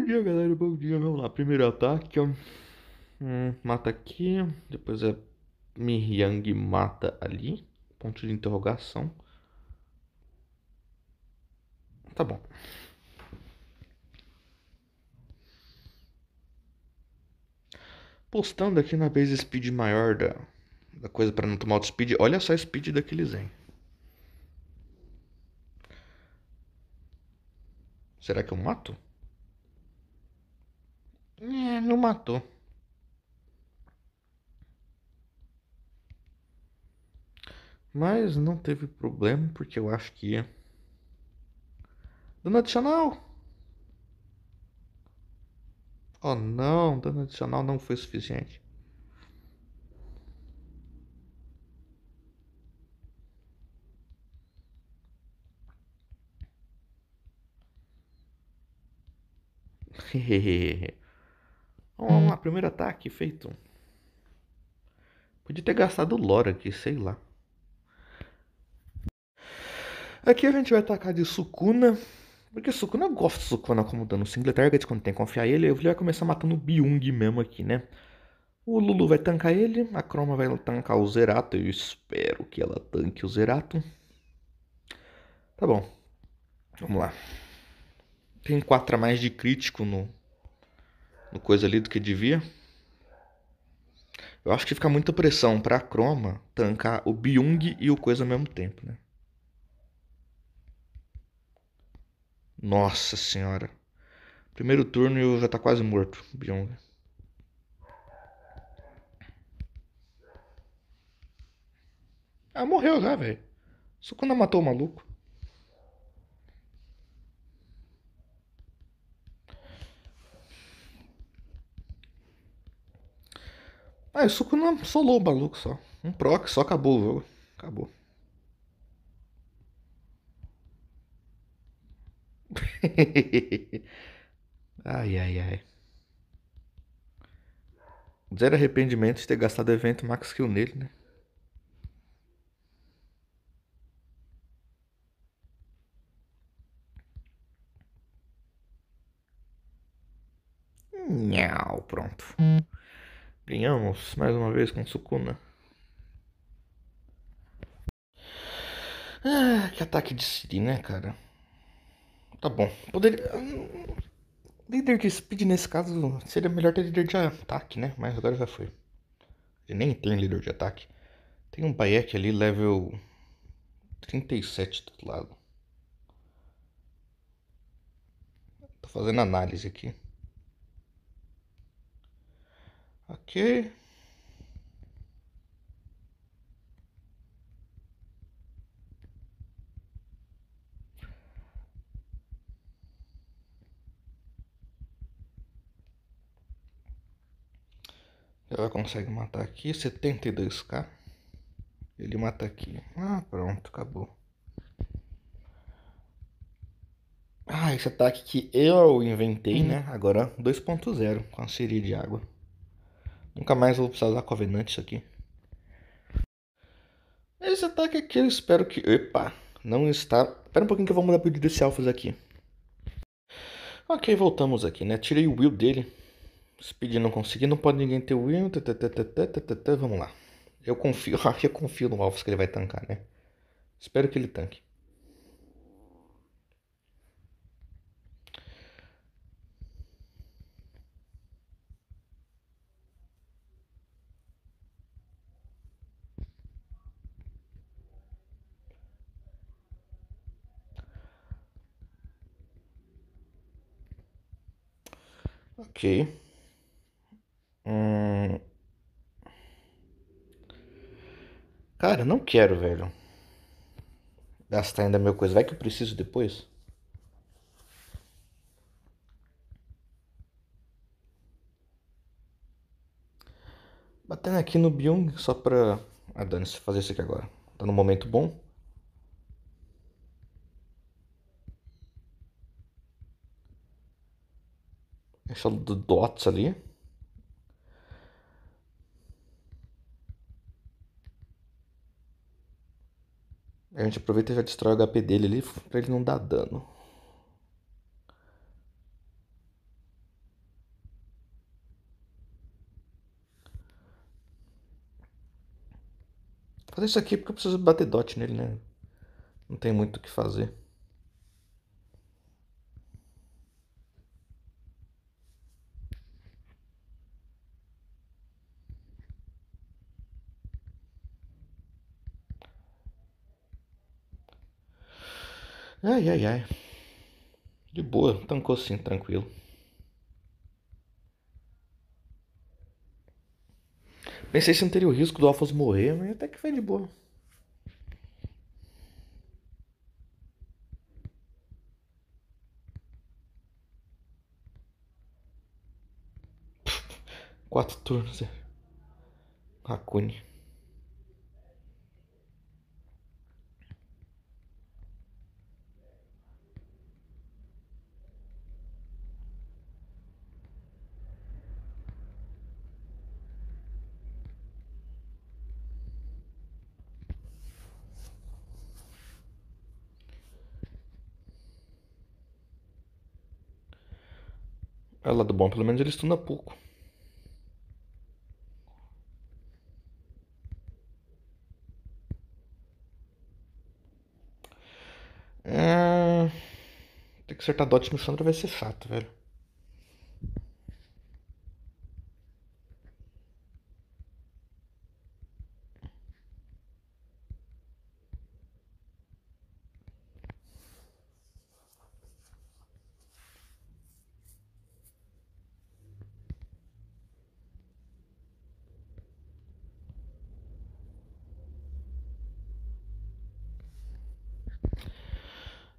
Bom dia, galera. Bom dia. Vamos lá. Primeiro ataque, ó. Hum, mata aqui. Depois é Miryang mata ali. Ponto de interrogação. Tá bom. Postando aqui na base speed maior da, da coisa para não tomar auto speed. Olha só a speed daquele Zen. Será que eu mato? mas não matou. Mas não teve problema, porque eu acho que. Dano adicional! Oh não, dano adicional não foi suficiente. Hehehehe Vamos hum. lá, primeiro ataque feito. Podia ter gastado Lora aqui, sei lá. Aqui a gente vai atacar de Sukuna. Porque Sukuna eu gosto de Sukuna como dano single target quando tem que confiar ele. Ele vai começar matando o Byung mesmo aqui, né? O Lulu vai tancar ele, a Chroma vai tancar o Zerato. Eu espero que ela tanque o Zerato. Tá bom. Vamos lá. Tem 4 a mais de crítico no, no coisa ali do que devia. Eu acho que fica muita pressão pra Croma tancar o Byung e o coisa ao mesmo tempo, né? Nossa senhora. Primeiro turno e eu já tá quase morto, Byung. Ah, morreu já, velho. Só quando matou o maluco. Ah, o não solou o maluco só. Um proc, só acabou o jogo. Acabou. ai, ai, ai. Zero arrependimento de ter gastado evento max kill nele, né? Não, pronto. Ganhamos mais uma vez com Sukuna. Ah, que ataque de Siri, né, cara? Tá bom. Poderia. Hum, líder de speed nesse caso seria melhor ter líder de ataque, né? Mas agora já foi. Ele nem tem líder de ataque. Tem um Bayek ali, level 37 do outro lado. Tô fazendo análise aqui. Ok. Ela consegue matar aqui, 72k. Tá? Ele mata aqui. Ah, pronto, acabou. Ah, esse ataque que eu inventei, né? Agora 2.0 com a série de água. Nunca mais vou precisar usar Covenant isso aqui. Esse ataque aqui eu espero que... Epa, não está... Espera um pouquinho que eu vou mudar pedido desse alphas aqui. Ok, voltamos aqui, né? Tirei o will dele. Speed não consegui, não pode ninguém ter will. Vamos lá. Eu confio, eu confio no alphas que ele vai tankar né? Espero que ele tanque. Ok. Hum... Cara, não quero, velho. Gastar ainda meu coisa. Vai que eu preciso depois. Batendo aqui no Byung só pra. Ah, dane-se, fazer isso aqui agora. Tá no momento bom. Essa dots ali. A gente aproveita e já destrói o HP dele ali pra ele não dar dano. Vou fazer isso aqui porque eu preciso bater dot nele, né? Não tem muito o que fazer. Ai, ai, ai. De boa, tancou sim, tranquilo. Pensei se não teria o risco do Alphas morrer, mas até que foi de boa. Quatro turnos, é. É lado bom, pelo menos ele estuda pouco. É... Tem que acertar dot no Sandro vai ser chato, velho.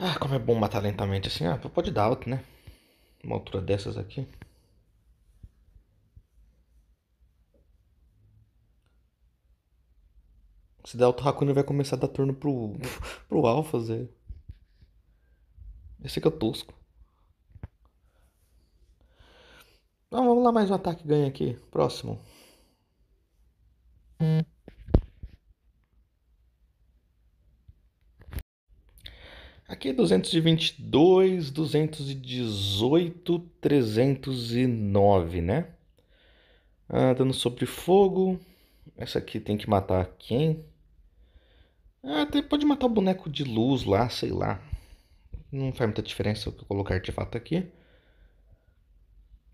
Ah, como é bom matar lentamente assim. Ah, pode dar alto, né? Uma altura dessas aqui. Se der alto, Hakuna vai começar a dar turno pro, pro alfa, zé. Esse aqui é tosco. Então vamos lá, mais um ataque ganha aqui. Próximo. Hum. Aqui 222, 218, 309, né? Ah, dando sobre fogo. Essa aqui tem que matar quem? Ah, até pode matar o boneco de luz lá, sei lá. Não faz muita diferença o que eu colocar artefato aqui.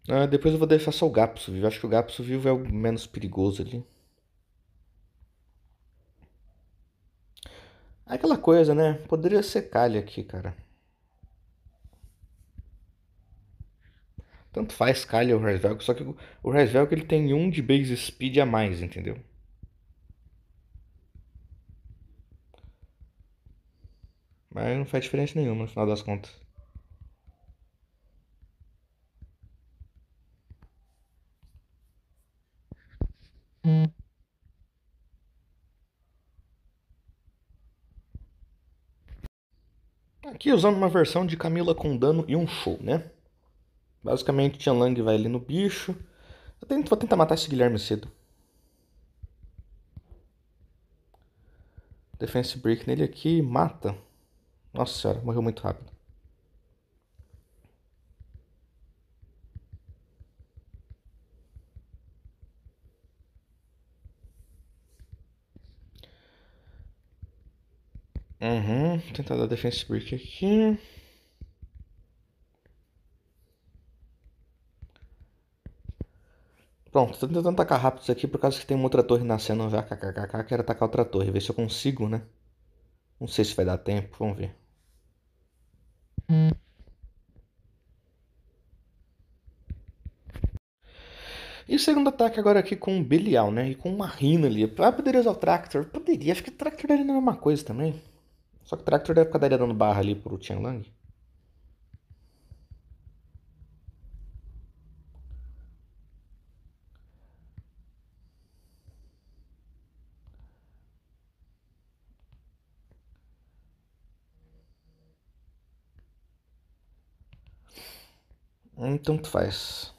Ah, depois eu vou deixar só o Gapso vivo. Acho que o Gapso vivo é o menos perigoso ali. Aquela coisa, né? Poderia ser calha aqui, cara. Tanto faz calha o Rasvelg, só que o Rasvelg ele tem um de base speed a mais, entendeu? Mas não faz diferença nenhuma no final das contas. Aqui usando uma versão de Camila com dano e um show, né? Basicamente, Tian Lang vai ali no bicho. Eu tento, vou tentar matar esse Guilherme cedo. Defense break nele aqui, mata. Nossa senhora, morreu muito rápido. Uhum, tentar dar defense break aqui. Pronto, tô tentando atacar rápido isso aqui por causa que tem uma outra torre nascendo já, kkkk, quero atacar outra torre, ver se eu consigo, né? Não sei se vai dar tempo, vamos ver. E o segundo ataque agora aqui com o Belial, né? E com uma Rina ali. Ah, poderia usar o Tractor, poderia. Acho que o Tractor era a mesma coisa também. Só que o Tractor deve ficar dando barra ali pro Tianlang. Então tu faz.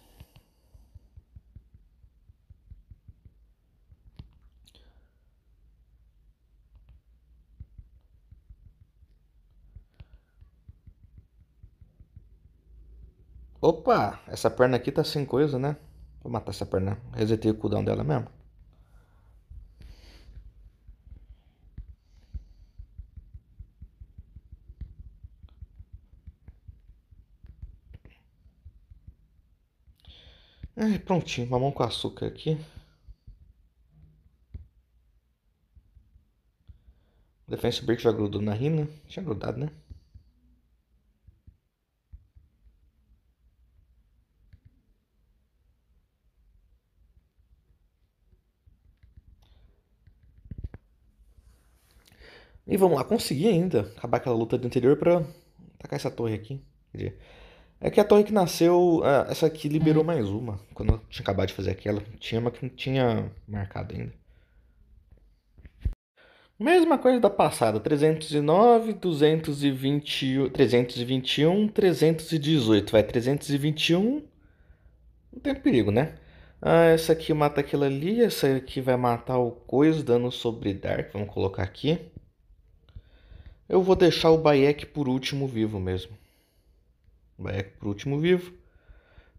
Opa, essa perna aqui tá sem coisa, né? Vou matar essa perna. Resetei o cooldown dela mesmo. É, prontinho, mamão com açúcar aqui. Defense Break já grudou na rina. Tinha grudado, né? E vamos lá, consegui ainda acabar aquela luta do anterior pra tacar essa torre aqui. É que a torre que nasceu, é, essa aqui liberou uhum. mais uma. Quando eu tinha acabado de fazer aquela, tinha uma que não tinha marcado ainda. Mesma coisa da passada, 309, 220, 321, 318, vai 321, não tem perigo, né? Ah, essa aqui mata aquela ali, essa aqui vai matar o coisa, dando sobre Dark, vamos colocar aqui. Eu vou deixar o Bayek por último vivo mesmo. O Bayek por último vivo.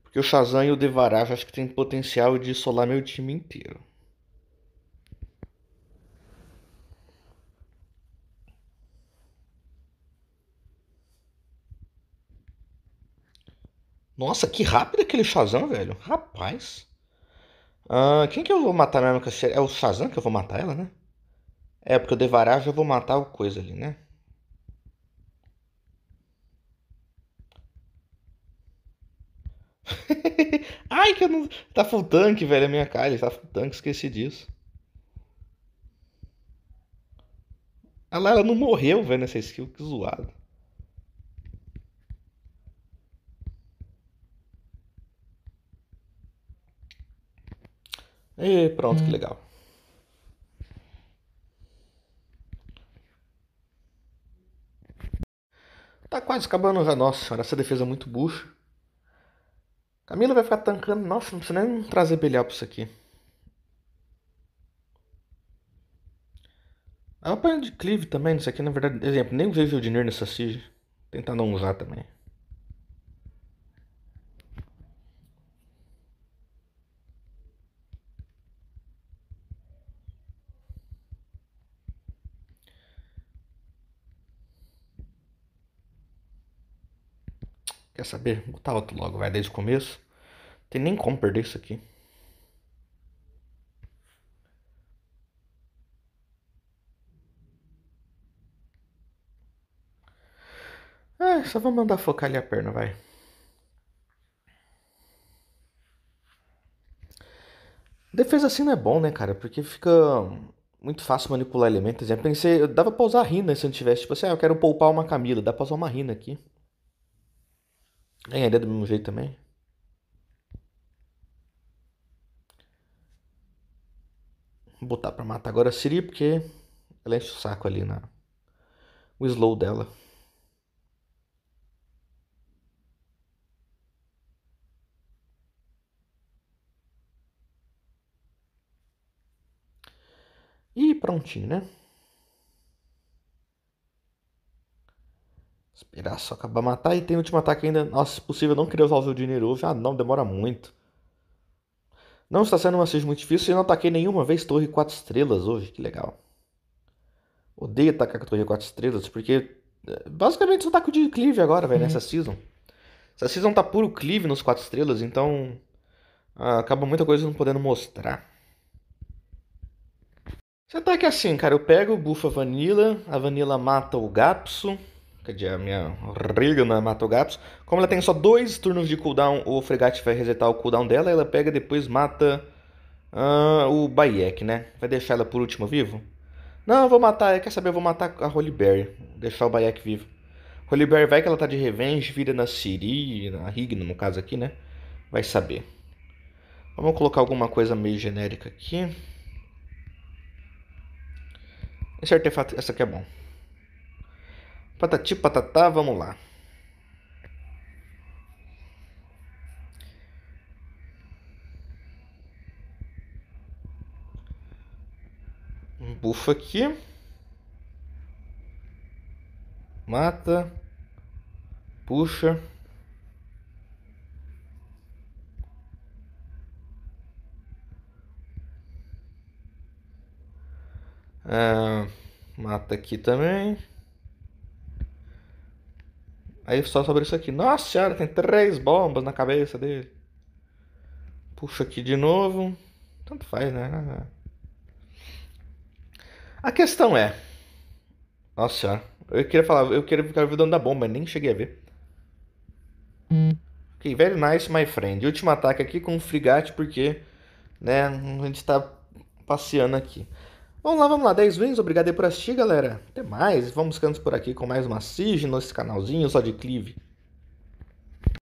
Porque o Shazam e o Devaraj acho que tem potencial de isolar meu time inteiro. Nossa, que rápido aquele Shazam, velho. Rapaz. Uh, quem que eu vou matar mesmo? É o Shazam que eu vou matar ela, né? É, porque o Devaraj eu vou matar o coisa ali, né? Ai, que eu não. Tá full tanque, velho, a é minha calha. Tá full tanque, esqueci disso. Olha lá, ela não morreu, velho, nessa skill, que zoado. E pronto, que hum. legal. Tá quase acabando já. Nossa senhora, essa defesa é muito bucha. Camila vai ficar tancando. Nossa, não precisa nem trazer Belial pra isso aqui. ah, apanha de Clive também, isso aqui, na verdade, exemplo, nem usei o dinheiro nessa siege. Tentar não usar também. Quer saber? botar outro logo, vai desde o começo. Tem nem como perder isso aqui. Ah, só vou mandar focar ali a perna, vai. Defesa assim não é bom, né, cara? Porque fica muito fácil manipular elementos. Eu pensei, dava pra usar rina se eu não tivesse. Tipo assim, ah, eu quero poupar uma Camila. Dá pra usar uma rina aqui. Ganharia do mesmo jeito também? Vou botar pra matar agora a Siri, porque ela enche o saco ali na... O slow dela. E prontinho, né? Esperar só acabar matar e tem último ataque ainda. Nossa, se é possível, não queria usar o dinheiro hoje Ah, não, demora muito. Não está sendo uma seja muito difícil. Eu não ataquei nenhuma vez torre 4 estrelas hoje. Que legal. Odeio atacar com torre 4 estrelas porque... Eh, basicamente só é ataco de Clive agora, velho, uhum. nessa season. Essa season tá puro Clive nos 4 estrelas, então... Ah, acaba muita coisa não podendo mostrar. Esse ataque é assim, cara. Eu pego, bufa a Vanilla, a Vanilla mata o Gapso que é a minha riga na o é Gatos. Como ela tem só dois turnos de cooldown, o Fregate vai resetar o cooldown dela. Ela pega e depois mata uh, o Bayek, né? Vai deixar ela por último vivo? Não, eu vou matar. Quer saber? Eu vou matar a Holy Berry. Deixar o Bayek vivo. Holy Berry vai que ela tá de revenge, vira na Siri, na Rigna, no caso aqui, né? Vai saber. Vamos colocar alguma coisa meio genérica aqui. Esse artefato, essa aqui é bom. Patati patatá, vamos lá. Bufa aqui. Mata. Puxa. Ah, mata aqui também. Aí só sobre isso aqui. Nossa senhora, tem três bombas na cabeça dele. Puxa aqui de novo. Tanto faz, né? A questão é. Nossa senhora. Eu queria falar, eu queria ficar vendo da bomba, nem cheguei a ver. Ok, very nice, my friend. Último ataque aqui com o frigate, porque. Né, a gente tá passeando aqui. Vamos lá, vamos lá. 10 vezes, obrigado aí por assistir, galera. Até mais. Vamos ficando por aqui com mais uma Sige nesse canalzinho só de clive.